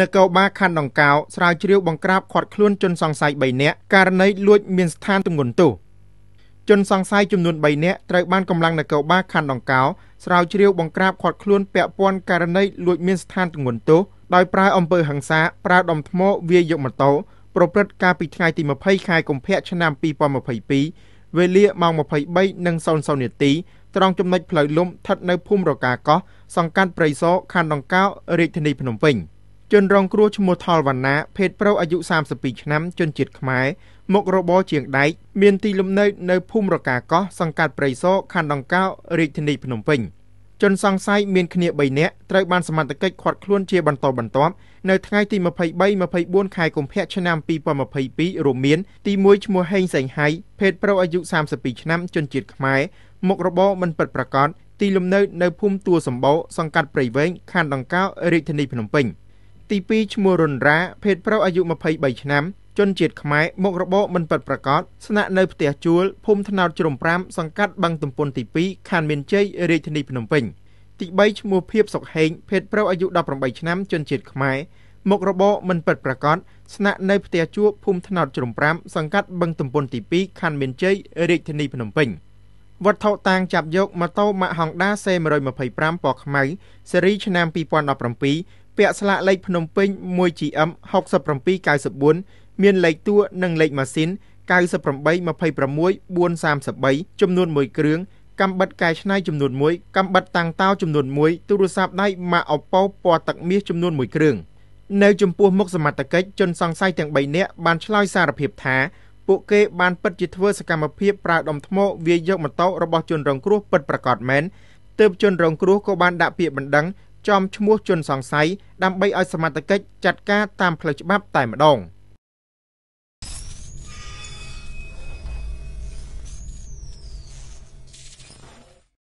នគរបាលខណ្ឌដង្កោស្រាវជ្រាវបង្ក្រាបឃាត់ខ្លួនជនសង្ស័យ3នាក់ករណីលួចមានស្ថានទម្ងន់ទោសជនសង្ស័យចំនួន3នាក់ត្រូវបានកម្លាំងនគរបាលខណ្ឌដង្កោស្រាវជ្រាវបង្ក្រាបឃាត់ខ្លួនពាក់ព័ន្ធករណីលួចមានស្ថានទម្ងន់ទោសដោយប្រើអំពើហិង្សាប្រើដុំថ្មវាយយកម៉ូតូប្រព្រឹត្តកាលពីថ្ងៃទី20ខែកុម្ភៈឆ្នាំ2022វេលាម៉ោង23:00នាទី ត្រង់ចំណុចផ្លូវលំស្ថិតនៅភូមិរកាកោះសង្កាត់ព្រៃសរខណ្ឌដង្កោរាជធានីភ្នំពេញ។ជនរងគ្រោះឈ្មោះថលវណ្ណា ភេទប្រុសអាយុ32ឆ្នាំជនជាតិខ្មែរមករបរជាងដែកមានទីលំនៅនៅភូមិរកាកោះសង្កាត់ព្រៃសរខណ្ឌដង្កោរាជធានីភ្នំពេញជនសង្ស័យមានគ្នា3នាក់ត្រូវបានសមត្ថកិច្ចឃាត់ខ្លួនជាបន្តបន្ទាប់នៅថ្ងៃទី23 24ខែកុម្ភៈឆ្នាំ2022រួមមានទី1ឈ្មោះហេងសែងហៃភេទប្រុសអាយុ32ឆ្នាំជនជាតិខ្មែរមុខរបរមិនពិតប្រាកដទីលំនៅនៅភូមិទួលសម្បោសង្កាត់ព្រៃវែងខណ្ឌដង្កោរាជធានីភ្នំពេញ។ទី2ឈ្មោះរុនរ៉ាភេទប្រុសអាយុ23ឆ្នាំជនជាតិខ្មែរមុខរបរមិនពិតប្រាកដស្នាក់នៅផ្ទះជួលភូមិថ្នោតជ្រុំ5សង្កាត់បឹងទំពុនទី2ខណ្ឌមានជ័យរាជធានីភ្នំពេញទី3ឈ្មោះភៀបសុកហេងភេទប្រុសអាយុ18ឆ្នាំជនជាតិខ្មែរមុខរបរមិនពិតប្រាកដស្នាក់នៅផ្ទះជួលភូមិថ្នោតជ្រុំ5សង្កាត់បឹងទំពុនទី2ខណ្ឌមានជ័យរាជធានីភ្នំពេញវត្ថុតាងចាប់យកម៉ូតូម៉ាក Honda C125 ពណ៌ខ្មៅស៊េរីឆ្នាំ2017ពាក់ស្លាកលេខភ្នំពេញ 1GM 6794មានលេខតួនិងលេខម៉ាស៊ីន9826433ចំនួន1គ្រឿងកាំបិតកែច្នៃចំនួន1កាំបិតតាំងតោចំនួន1ទូរស័ព្ទដៃម៉ាក Oppo ពណ៌ទឹកមាសចំនួន1គ្រឿងនៅចំពោះមុខសមត្ថកិច្ចជនសង្ស័យទាំង3នាក់បានឆ្លើយសារភាពថាពួកគេបានពិតជាធ្វើសកម្មភាពប្រើដុំថ្ម វាយយកម៉ូតូរបស់ជនរងគ្រោះពិតប្រាកដមែនទើបជនរងគ្រោះក៏បានដាក់ពាក្យបណ្ដឹងចំឈ្មោះជនសង្ស័យដើម្បីឲ្យសមត្ថកិច្ចចាត់ការតាមផ្លូវច្បាប់តែម្ដង។